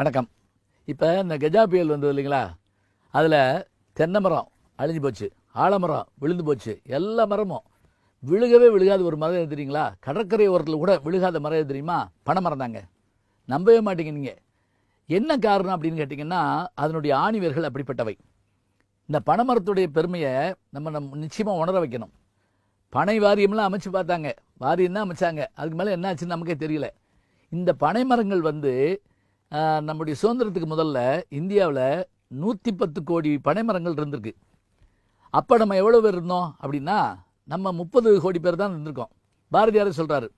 வணக்கம் இப்போ இந்த கஜா புயல் வந்தது இல்லைங்களா அதில் தென்னை மரம் அழிஞ்சு போச்சு ஆலமரம் விழுந்து போச்சு எல்லா மரமும் விழுகவே விழுகாத ஒரு மரம் எது தெரியுங்களா கடற்கரை ஓரத்தில் கூட விழுகாத மரம் எது தெரியுமா பனை மரம் தாங்க நம்பவே மாட்டீங்க நீங்கள் என்ன காரணம் அப்படின்னு கேட்டிங்கன்னா அதனுடைய ஆணிவர்கள் அப்படிப்பட்டவை இந்த பனைமரத்துடைய பெருமையை நம்ம நம் நிச்சயமாக உணர வைக்கணும் பனை வாரியம்லாம் அமைச்சு பார்த்தாங்க வாரியம் தான் அமைச்சாங்க அதுக்கு மேலே என்ன ஆச்சுன்னு நமக்கே தெரியல இந்த பனை மரங்கள் வந்து நம்முடைய சுதந்திரத்துக்கு முதல்ல இந்தியாவில் நூற்றி பத்து கோடி பனைமரங்கள் இருந்திருக்கு அப்போ நம்ம எவ்வளோ பேர் இருந்தோம் அப்படின்னா நம்ம முப்பது கோடி பேர் தான் இருந்திருக்கோம் பாரதியாரே சொல்கிறாரு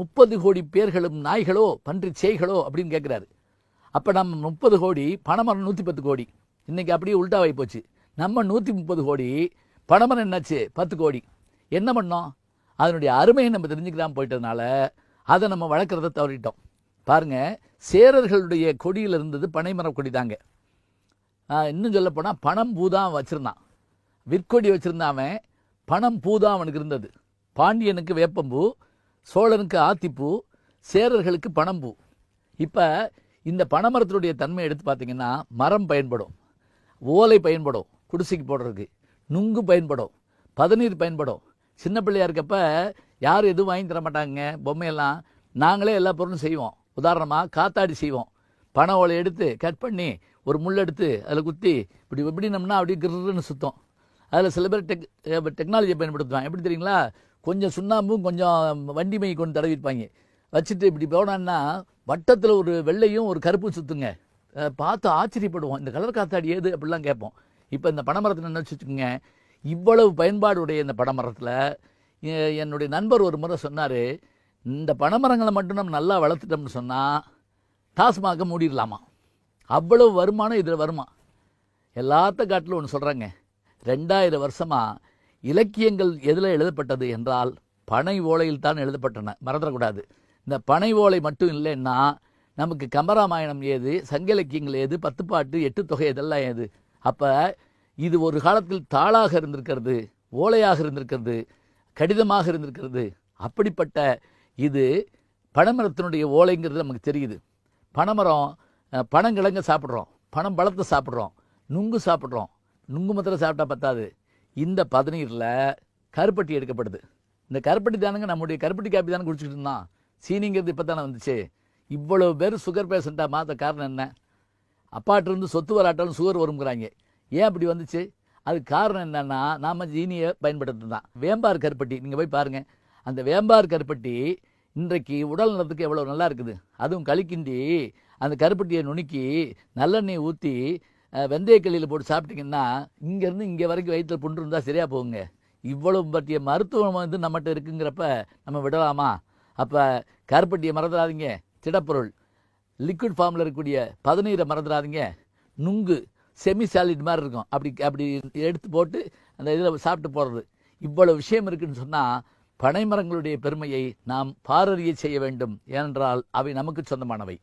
முப்பது கோடி பேர்களும் நாய்களோ பன்றி செய்களோ அப்படின்னு கேட்குறாரு அப்போ நம்ம முப்பது கோடி பனைமரம் நூற்றி பத்து கோடி இன்றைக்கி அப்படியே உல்டாவாகி போச்சு நம்ம நூற்றி முப்பது கோடி பணமரம் என்னாச்சு பத்து கோடி என்ன பண்ணோம் அதனுடைய அருமையை நம்ம தெரிஞ்சுக்கலாம் போயிட்டதுனால அதை நம்ம வளர்க்குறத தவறிட்டோம் பாருங்க சேரர்களுடைய கொடியில் இருந்தது பனைமரம் கொடி தாங்க இன்னும் சொல்லப்போனால் பணம் பூதான் வச்சுருந்தான் விற்கொடி வச்சுருந்தாவன் பணம் பூதான் அவனுக்கு இருந்தது பாண்டியனுக்கு வேப்பம்பூ சோழனுக்கு ஆத்திப்பூ சேரர்களுக்கு பணம்பூ இப்போ இந்த பனைமரத்தினுடைய தன்மை எடுத்து பார்த்திங்கன்னா மரம் பயன்படும் ஓலை பயன்படும் குடிசைக்கு போடுறதுக்கு நுங்கு பயன்படும் பதநீர் பயன்படும் சின்ன பிள்ளையா இருக்கப்ப யாரும் எதுவும் வாங்கி தர மாட்டாங்க பொம்மையெல்லாம் நாங்களே எல்லா பொருளும் செய்வோம் உதாரணமாக காத்தாடி செய்வோம் பனை ஓலை எடுத்து கட் பண்ணி ஒரு முள் எடுத்து அதில் குத்தி இப்படி எப்படினோம்னா அப்படியே கிருன்னு சுத்தம் அதில் சில பேர் டெக் டெக்னாலஜியை பயன்படுத்துவாங்க எப்படி தெரியுங்களா கொஞ்சம் சுண்ணாம்பும் கொஞ்சம் வண்டி மை கொண்டு தடவிருப்பாங்க வச்சுட்டு இப்படி போனான்னா வட்டத்தில் ஒரு வெள்ளையும் ஒரு கருப்பும் சுற்றுங்க பார்த்து ஆச்சரியப்படுவோம் இந்த கலர் காத்தாடி ஏது அப்படிலாம் கேட்போம் இப்போ இந்த பனைமரத்தில் என்ன வச்சுக்கோங்க இவ்வளவு பயன்பாடுடைய இந்த பனைமரத்தில் என்னுடைய நண்பர் ஒரு முறை சொன்னார் இந்த பனைமரங்களை மட்டும் நம்ம நல்லா வளர்த்துட்டோம்னு சொன்னால் டாஸ்மாக மூடிடலாமா அவ்வளோ வருமானம் இதில் வருமா எல்லாத்த காட்டிலும் ஒன்று சொல்கிறாங்க ரெண்டாயிரம் வருஷமாக இலக்கியங்கள் எதில் எழுதப்பட்டது என்றால் பனை ஓலையில் தான் எழுதப்பட்டன மறந்துடக்கூடாது இந்த பனை ஓலை மட்டும் இல்லைன்னா நமக்கு கம்பராமாயணம் ஏது சங்க இலக்கியங்கள் ஏது பத்துப்பாட்டு எட்டு தொகை இதெல்லாம் ஏது அப்போ இது ஒரு காலத்தில் தாளாக இருந்திருக்கிறது ஓலையாக இருந்திருக்கிறது கடிதமாக இருந்திருக்கிறது அப்படிப்பட்ட இது பனைமரத்தினுடைய ஓலைங்கிறது நமக்கு தெரியுது பனைமரம் பனங்கிழங்க சாப்பிட்றோம் பணம் பழத்தை சாப்பிட்றோம் நுங்கு சாப்பிட்றோம் நுங்கு மாத்திரம் சாப்பிட்டா பத்தாது இந்த பதநீரில் கருப்பட்டி எடுக்கப்படுது இந்த கருப்பட்டி தானுங்க நம்முடைய கருப்பட்டி காப்பி தானே குடிச்சிக்கிட்டு இருந்தான் சீனிங்கிறது இப்போ தானே வந்துச்சு இவ்வளோ பேர் சுகர் பேஷண்ட்டாக மாற்ற காரணம் என்ன அப்பாட்டிருந்து சொத்து வராட்டாலும் சுகர் வருங்கிறாங்க ஏன் அப்படி வந்துச்சு அதுக்கு காரணம் என்னென்னா நாம் சீனியை பயன்படுத்தி தான் வேம்பார் கருப்பட்டி நீங்கள் போய் பாருங்கள் அந்த வேம்பார் கருப்பட்டி இன்றைக்கு உடல் நலத்துக்கு எவ்வளோ நல்லா இருக்குது அதுவும் களிக்கிண்டி அந்த கருப்பட்டியை நுணுக்கி நல்லெண்ணெய் ஊற்றி வெந்தயக்கல்லியில் போட்டு சாப்பிட்டிங்கன்னா இங்கேருந்து இங்கே வரைக்கும் வயிற்றில் புண்டு இருந்தால் சரியாக போகுங்க இவ்வளவு பற்றிய மருத்துவம் வந்து நம்மகிட்ட இருக்குங்கிறப்ப நம்ம விடலாமா அப்போ கருப்பட்டியை மறந்துடாதீங்க திடப்பொருள் லிக்விட் ஃபார்மில் இருக்கக்கூடிய பதநீரை மறந்துடாதீங்க நுங்கு செமி சாலிட் மாதிரி இருக்கும் அப்படி அப்படி எடுத்து போட்டு அந்த இதில் சாப்பிட்டு போடுறது இவ்வளோ விஷயம் இருக்குதுன்னு சொன்னால் பனைமரங்களுடைய பெருமையை நாம் பாரறிய செய்ய வேண்டும் ஏனென்றால் அவை நமக்கு சொந்தமானவை